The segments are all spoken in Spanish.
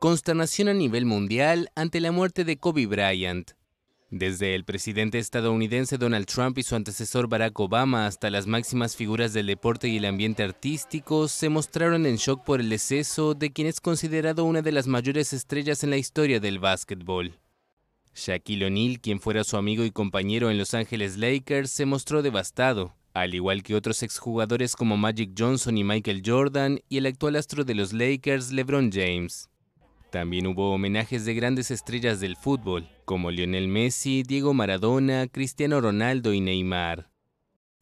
Consternación a nivel mundial ante la muerte de Kobe Bryant. Desde el presidente estadounidense Donald Trump y su antecesor Barack Obama hasta las máximas figuras del deporte y el ambiente artístico se mostraron en shock por el deceso de quien es considerado una de las mayores estrellas en la historia del básquetbol. Shaquille O'Neal, quien fuera su amigo y compañero en Los Ángeles Lakers, se mostró devastado. Al igual que otros exjugadores como Magic Johnson y Michael Jordan y el actual astro de los Lakers, LeBron James. También hubo homenajes de grandes estrellas del fútbol, como Lionel Messi, Diego Maradona, Cristiano Ronaldo y Neymar.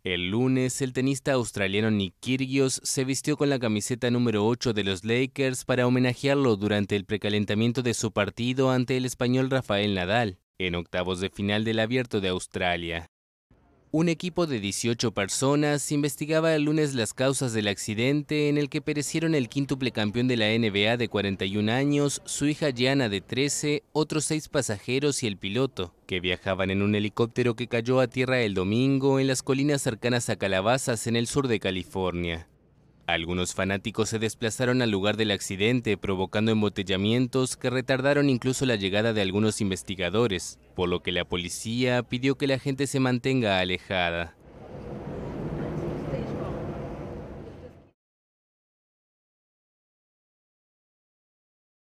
El lunes, el tenista australiano Nick Kyrgios se vistió con la camiseta número 8 de los Lakers para homenajearlo durante el precalentamiento de su partido ante el español Rafael Nadal, en octavos de final del Abierto de Australia. Un equipo de 18 personas investigaba el lunes las causas del accidente en el que perecieron el quíntuple campeón de la NBA de 41 años, su hija Gianna de 13, otros seis pasajeros y el piloto, que viajaban en un helicóptero que cayó a tierra el domingo en las colinas cercanas a Calabazas en el sur de California. Algunos fanáticos se desplazaron al lugar del accidente, provocando embotellamientos que retardaron incluso la llegada de algunos investigadores, por lo que la policía pidió que la gente se mantenga alejada.